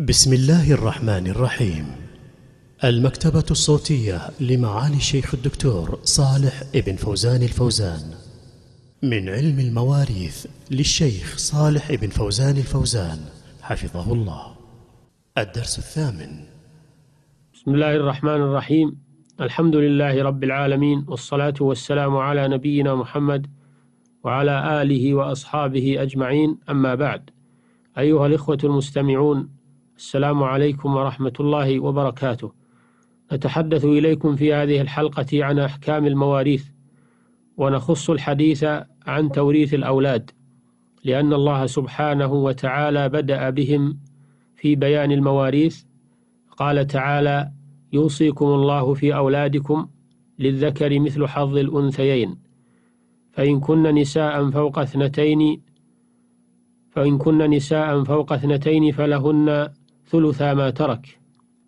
بسم الله الرحمن الرحيم المكتبة الصوتية لمعالي الشيخ الدكتور صالح ابن فوزان الفوزان من علم المواريث للشيخ صالح ابن فوزان الفوزان حفظه الله الدرس الثامن بسم الله الرحمن الرحيم الحمد لله رب العالمين والصلاة والسلام على نبينا محمد وعلى آله وأصحابه أجمعين أما بعد أيها الإخوة المستمعون السلام عليكم ورحمة الله وبركاته نتحدث إليكم في هذه الحلقة عن أحكام المواريث ونخص الحديث عن توريث الأولاد لأن الله سبحانه وتعالى بدأ بهم في بيان المواريث قال تعالى يوصيكم الله في أولادكم للذكر مثل حظ الأنثيين فإن كن نساء فوق اثنتين فإن كن نساء فوق اثنتين فلهن ثلثا ما ترك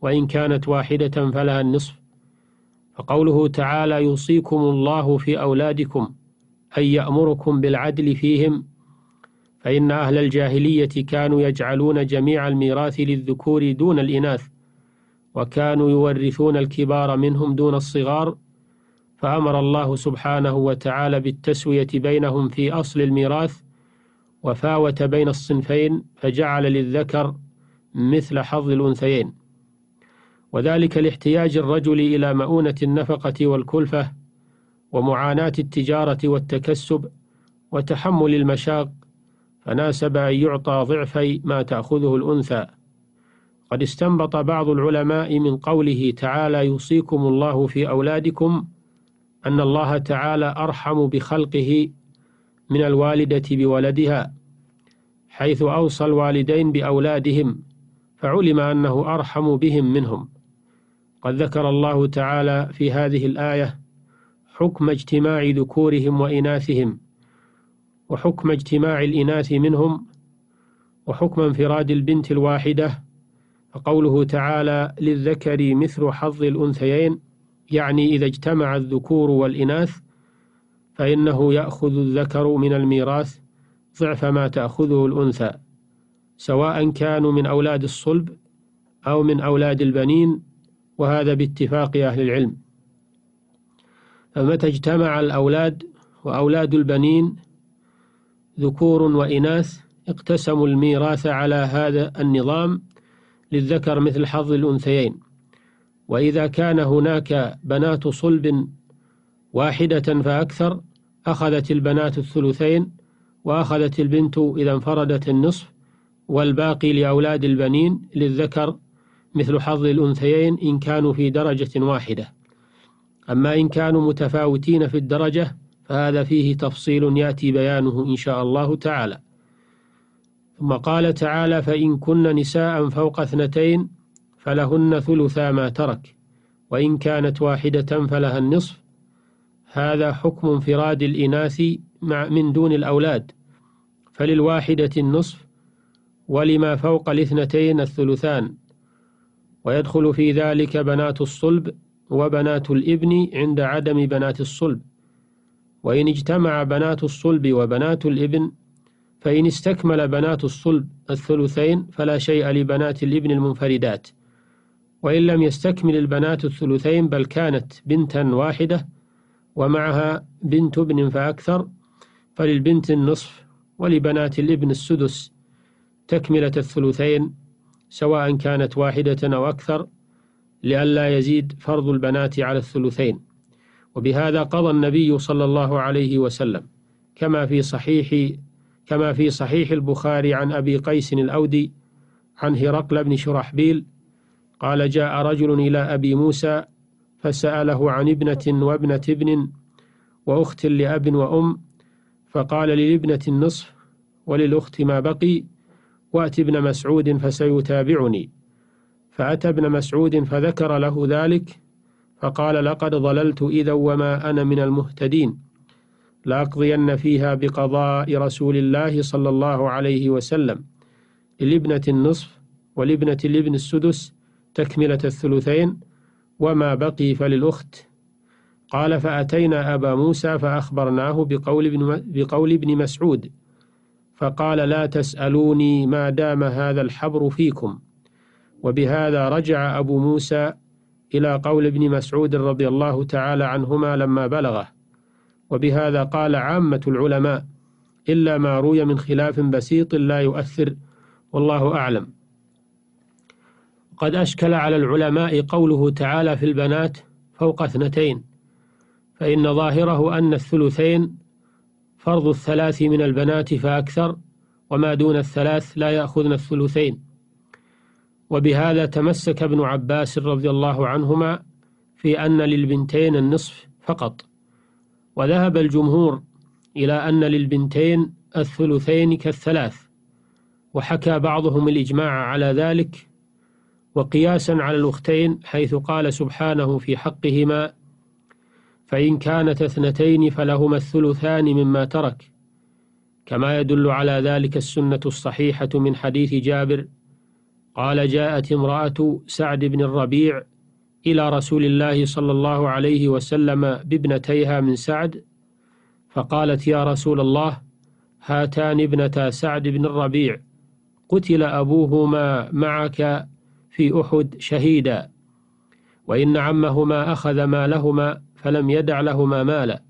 وإن كانت واحدة فلها النصف فقوله تعالى يوصيكم الله في أولادكم أي يأمركم بالعدل فيهم فإن أهل الجاهلية كانوا يجعلون جميع الميراث للذكور دون الإناث وكانوا يورثون الكبار منهم دون الصغار فأمر الله سبحانه وتعالى بالتسوية بينهم في أصل الميراث وفاوت بين الصنفين فجعل للذكر مثل حظ الأنثيين وذلك لاحتياج الرجل إلى مؤونة النفقة والكلفة ومعاناة التجارة والتكسب وتحمل المشاق فناسب أن يعطى ضعفي ما تأخذه الأنثى قد استنبط بعض العلماء من قوله تعالى يوصيكم الله في أولادكم أن الله تعالى أرحم بخلقه من الوالدة بولدها حيث أوصى الوالدين بأولادهم فعلم أنه أرحم بهم منهم قد ذكر الله تعالى في هذه الآية حكم اجتماع ذكورهم وإناثهم وحكم اجتماع الإناث منهم وحكم انفراد البنت الواحدة فقوله تعالى للذكر مثل حظ الأنثيين يعني إذا اجتمع الذكور والإناث فإنه يأخذ الذكر من الميراث ضعف ما تأخذه الأنثى سواء كانوا من أولاد الصلب أو من أولاد البنين وهذا باتفاق أهل العلم فمتى اجتمع الأولاد وأولاد البنين ذكور وإناث اقتسموا الميراث على هذا النظام للذكر مثل حظ الأنثيين وإذا كان هناك بنات صلب واحدة فأكثر أخذت البنات الثلثين وأخذت البنت إذا انفردت النصف والباقي لأولاد البنين للذكر مثل حظ الأنثيين إن كانوا في درجة واحدة أما إن كانوا متفاوتين في الدرجة فهذا فيه تفصيل يأتي بيانه إن شاء الله تعالى ثم قال تعالى فإن كن نساء فوق اثنتين فلهن ثلثا ما ترك وإن كانت واحدة فلها النصف هذا حكم انفراد الإناث مع من دون الأولاد فللواحدة النصف ولما فوق الاثنتين الثلثان ويدخل في ذلك بنات الصلب وبنات الابن عند عدم بنات الصلب وإن اجتمع بنات الصلب وبنات الابن فإن استكمل بنات الصلب الثلثين فلا شيء لبنات الابن المنفردات وإن لم يستكمل البنات الثلثين بل كانت بنتا واحدة ومعها بنت ابن فأكثر فللبنت النصف ولبنات الابن السدس تكملة الثلثين سواء كانت واحدة أو أكثر لئلا يزيد فرض البنات على الثلثين وبهذا قضى النبي صلى الله عليه وسلم كما في صحيح كما في صحيح البخاري عن أبي قيس الأودي عن هرقل بن شرحبيل قال جاء رجل إلى أبي موسى فسأله عن ابنة وابنة ابن وأخت لأب وأم فقال للابنة النصف وللأخت ما بقي وأت ابن مسعود فسيتابعني فأتى ابن مسعود فذكر له ذلك فقال لقد ضللت إذا وما أنا من المهتدين لأقضين فيها بقضاء رسول الله صلى الله عليه وسلم للابنة النصف ولابنة الابن السدس تكملة الثلثين وما بقي فللأخت قال فأتينا أبا موسى فأخبرناه بقول بقول ابن مسعود فقال لا تسألوني ما دام هذا الحبر فيكم وبهذا رجع أبو موسى إلى قول ابن مسعود رضي الله تعالى عنهما لما بلغه وبهذا قال عامة العلماء إلا ما روي من خلاف بسيط لا يؤثر والله أعلم قد أشكل على العلماء قوله تعالى في البنات فوق اثنتين فإن ظاهره أن الثلثين فرض الثلاث من البنات فأكثر وما دون الثلاث لا يأخذن الثلثين وبهذا تمسك ابن عباس رضي الله عنهما في أن للبنتين النصف فقط وذهب الجمهور إلى أن للبنتين الثلثين كالثلاث وحكى بعضهم الإجماع على ذلك وقياسا على الأختين حيث قال سبحانه في حقهما فإن كانت اثنتين فلهما الثلثان مما ترك كما يدل على ذلك السنة الصحيحة من حديث جابر قال جاءت امرأة سعد بن الربيع إلى رسول الله صلى الله عليه وسلم بابنتيها من سعد فقالت يا رسول الله هاتان ابنتا سعد بن الربيع قتل أبوهما معك في أحد شهيدا وإن عمهما أخذ مالهما فلم يدع لهما مالا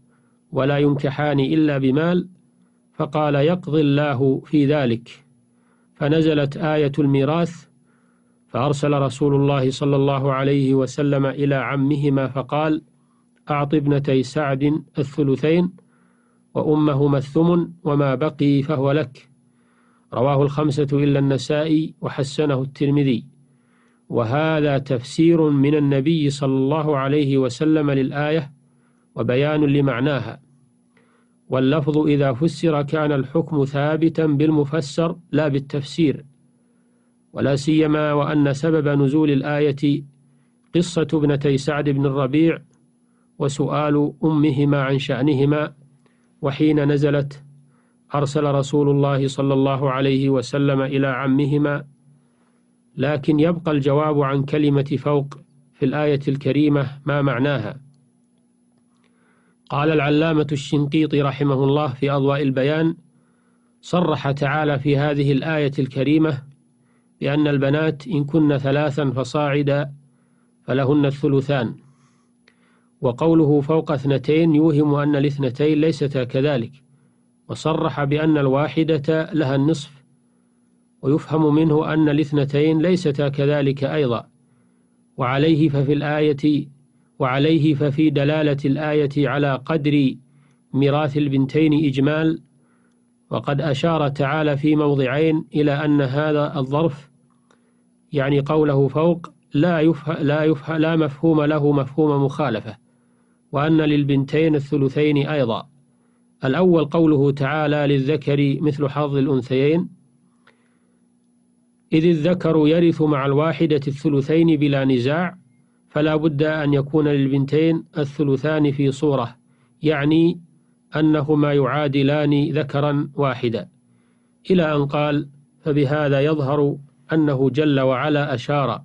ولا ينكحان إلا بمال فقال يقضي الله في ذلك فنزلت آية الميراث فأرسل رسول الله صلى الله عليه وسلم إلى عمهما فقال أعط ابنتي سعد الثلثين وأمهما الثمن وما بقي فهو لك رواه الخمسة إلا النسائي وحسنه الترمذي وهذا تفسير من النبي صلى الله عليه وسلم للآية وبيان لمعناها واللفظ إذا فسر كان الحكم ثابتا بالمفسر لا بالتفسير ولا سيما وأن سبب نزول الآية قصة ابنتي سعد بن الربيع وسؤال أمهما عن شأنهما وحين نزلت أرسل رسول الله صلى الله عليه وسلم إلى عمهما لكن يبقى الجواب عن كلمة فوق في الآية الكريمة ما معناها قال العلامة الشنقيطي رحمه الله في أضواء البيان صرح تعالى في هذه الآية الكريمة بأن البنات إن كن ثلاثا فصاعدا فلهن الثلثان وقوله فوق اثنتين يوهم أن الاثنتين ليستا كذلك وصرح بأن الواحدة لها النصف ويفهم منه أن الاثنتين ليستا كذلك أيضا وعليه ففي الآية وعليه ففي دلالة الآية على قدر ميراث البنتين إجمال وقد أشار تعالى في موضعين إلى أن هذا الظرف يعني قوله فوق لا يفه لا يفه لا مفهوم له مفهوم مخالفة وأن للبنتين الثلثين أيضا الأول قوله تعالى للذكر مثل حظ الأنثيين إذ الذكر يرث مع الواحدة الثلثين بلا نزاع فلا بد أن يكون للبنتين الثلثان في صورة يعني أنهما يعادلان ذكرا واحدا إلى أن قال فبهذا يظهر أنه جل وعلا أشار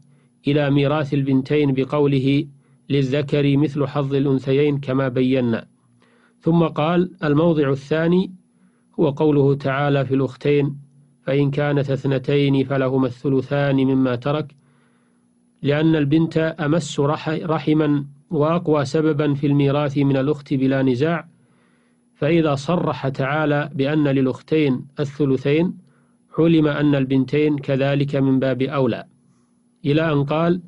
إلى ميراث البنتين بقوله للذكر مثل حظ الأنثيين كما بينا ثم قال الموضع الثاني هو قوله تعالى في الأختين فإن كانت اثنتين فلهما الثلثان مما ترك لأن البنت أمس رحما وأقوى سببا في الميراث من الأخت بلا نزاع فإذا صرح تعالى بأن للأختين الثلثين علم أن البنتين كذلك من باب أولى إلى أن قال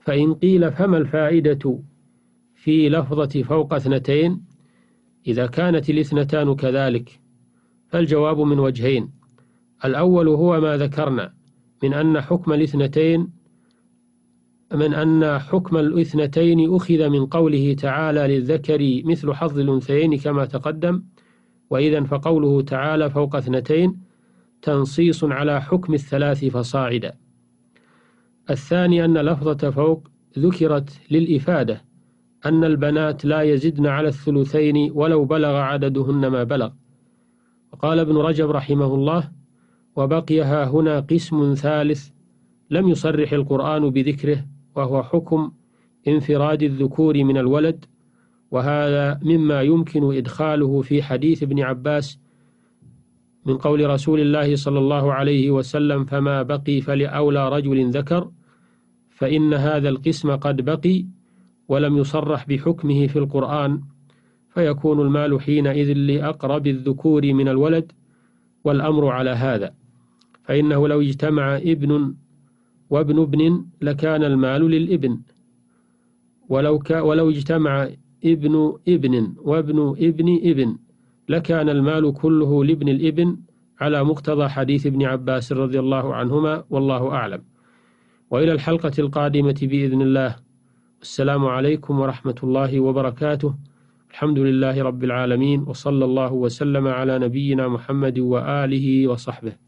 فإن قيل فما الفائدة في لفظة فوق اثنتين إذا كانت الاثنتان كذلك فالجواب من وجهين الأول هو ما ذكرنا من أن حكم الاثنتين من أن حكم الاثنتين أخذ من قوله تعالى للذكر مثل حظ الأنثيين كما تقدم وإذا فقوله تعالى فوق اثنتين تنصيص على حكم الثلاث فصاعدا الثاني أن لفظة فوق ذكرت للإفادة أن البنات لا يزدن على الثلثين ولو بلغ عددهن ما بلغ وقال ابن رجب رحمه الله وبقي ها هنا قسم ثالث لم يصرح القرآن بذكره وهو حكم انفراد الذكور من الولد وهذا مما يمكن إدخاله في حديث ابن عباس من قول رسول الله صلى الله عليه وسلم فما بقي فلأولى رجل ذكر فإن هذا القسم قد بقي ولم يصرح بحكمه في القرآن فيكون المال حينئذ لأقرب الذكور من الولد والأمر على هذا فإنه لو اجتمع ابن وابن ابن لكان المال للابن ولو, ك ولو اجتمع ابن ابن وابن ابن ابن لكان المال كله لابن الابن على مقتضى حديث ابن عباس رضي الله عنهما والله أعلم وإلى الحلقة القادمة بإذن الله السلام عليكم ورحمة الله وبركاته الحمد لله رب العالمين وصلى الله وسلم على نبينا محمد وآله وصحبه